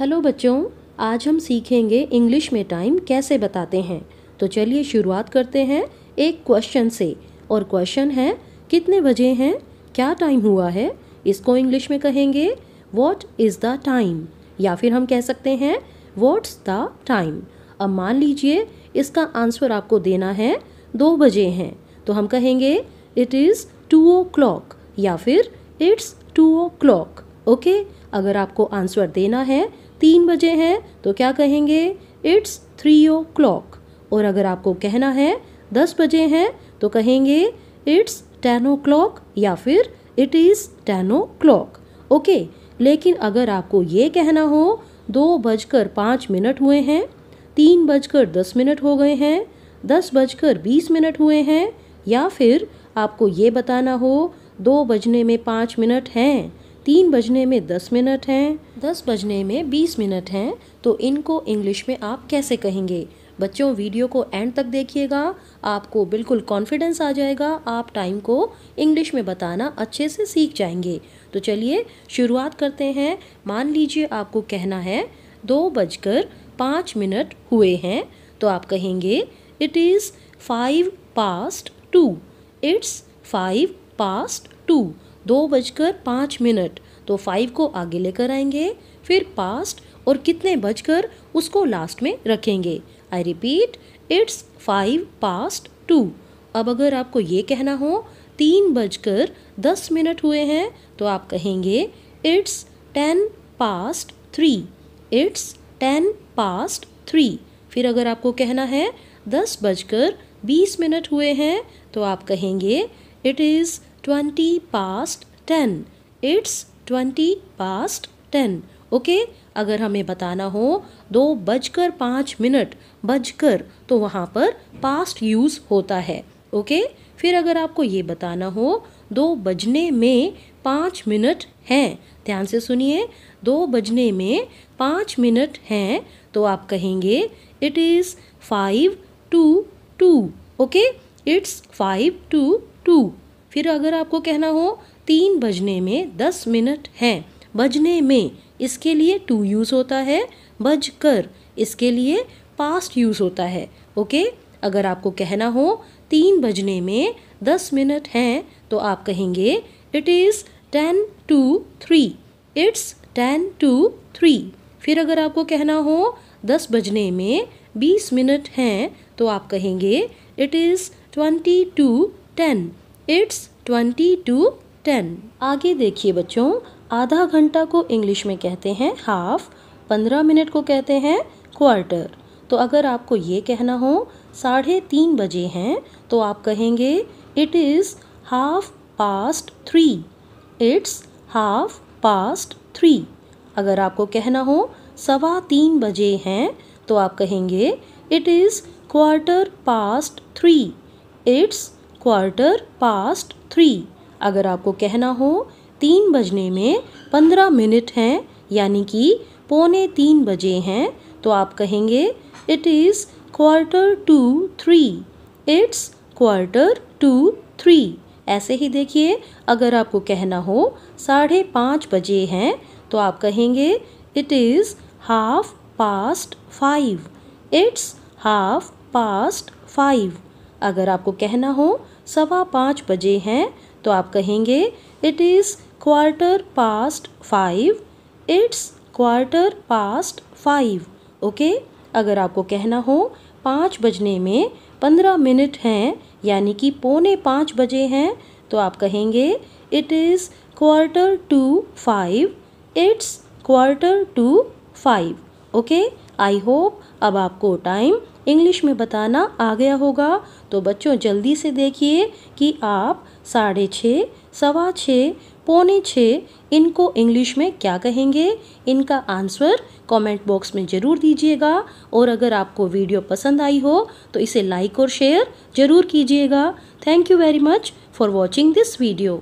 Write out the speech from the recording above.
hello बच्चों आज हम सीखेंगे इंग्लिश में टाइम कैसे बताते हैं तो चलिए शुरुआत करते हैं एक क्वेश्चन से और क्वेश्चन है कितने बजे हैं क्या टाइम हुआ है इसको इंग्लिश में कहेंगे वॉट इज़ द टाइम या फिर हम कह सकते हैं वॉट्स द टाइम अब मान लीजिए इसका आंसर आपको देना है दो बजे हैं तो हम कहेंगे it is two o'clock या फिर it's two o'clock okay अगर आपको आंसर देना है तीन बजे हैं तो क्या कहेंगे इट्स थ्री ओ क्लॉक और अगर आपको कहना है दस बजे हैं तो कहेंगे इट्स टेन ओ क्लॉक या फिर it is ten o'clock okay लेकिन अगर आपको ये कहना हो दो बजकर पाँच मिनट हुए हैं तीन बजकर दस मिनट हो गए हैं दस बजकर बीस मिनट हुए हैं या फिर आपको ये बताना हो दो बजने में पाँच मिनट हैं तीन बजने में दस मिनट हैं दस बजने में बीस मिनट हैं तो इनको इंग्लिश में आप कैसे कहेंगे बच्चों वीडियो को एंड तक देखिएगा आपको बिल्कुल कॉन्फिडेंस आ जाएगा आप टाइम को इंग्लिश में बताना अच्छे से सीख जाएंगे तो चलिए शुरुआत करते हैं मान लीजिए आपको कहना है दो बजकर पाँच मिनट हुए हैं तो आप कहेंगे it is five past two it's five past two दो बजकर पाँच मिनट तो फाइव को आगे लेकर आएंगे फिर पास्ट और कितने बजकर उसको लास्ट में रखेंगे I repeat it's five past two अब अगर आपको ये कहना हो तीन बजकर दस मिनट हुए हैं तो आप कहेंगे it's ten past three it's ten past three फिर अगर आपको कहना है दस बजकर बीस मिनट हुए हैं तो आप कहेंगे it is twenty past ten it's twenty past ten okay अगर हमें बताना हो दो बजकर पाँच मिनट बजकर तो वहाँ पर पास्ट यूज़ होता है ओके फिर अगर आपको ये बताना हो दो बजने में पाँच मिनट हैं ध्यान से सुनिए दो बजने में पाँच मिनट हैं तो आप कहेंगे it is five to two okay it's five to two फिर अगर आपको कहना हो तीन बजने में दस मिनट हैं बजने में इसके लिए टू यूज़ होता है बज कर इसके लिए पास्ट यूज़ होता है ओके अगर आपको कहना हो तीन बजने में दस मिनट हैं तो आप कहेंगे it is ten to three it's ten to three फिर अगर आपको कहना हो दस बजने में बीस मिनट हैं तो आप कहेंगे it is twenty to ten it's twenty to ten आगे देखिए बच्चों आधा घंटा को इंग्लिश में कहते हैं हाफ पंद्रह मिनट को कहते हैं क्वार्टर तो अगर आपको ये कहना हो साढ़े तीन बजे हैं तो आप कहेंगे it is half past three it's half past three अगर आपको कहना हो सवा तीन बजे हैं तो आप कहेंगे it is quarter past three it's quarter past three अगर आपको कहना हो तीन बजने में पंद्रह मिनट हैं यानी कि पौने तीन बजे हैं तो आप कहेंगे it is quarter to three it's quarter to three ऐसे ही देखिए अगर आपको कहना हो साढ़े पाँच बजे हैं तो आप कहेंगे it is half past five it's half past five अगर आपको कहना हो सवा पाँच बजे हैं तो आप कहेंगे it is quarter past five it's quarter past five okay अगर आपको कहना हो पाँच बजने में पंद्रह मिनट हैं यानी कि पौने पाँच बजे हैं तो आप कहेंगे it is quarter to five it's quarter to five okay I hope अब आपको टाइम इंग्लिश में बताना आ गया होगा तो बच्चों जल्दी से देखिए कि आप साढ़े छः सवा छः पौने छः इनको इंग्लिश में क्या कहेंगे इनका आंसर कमेंट बॉक्स में ज़रूर दीजिएगा और अगर आपको वीडियो पसंद आई हो तो इसे लाइक और शेयर ज़रूर कीजिएगा thank you very much for watching this video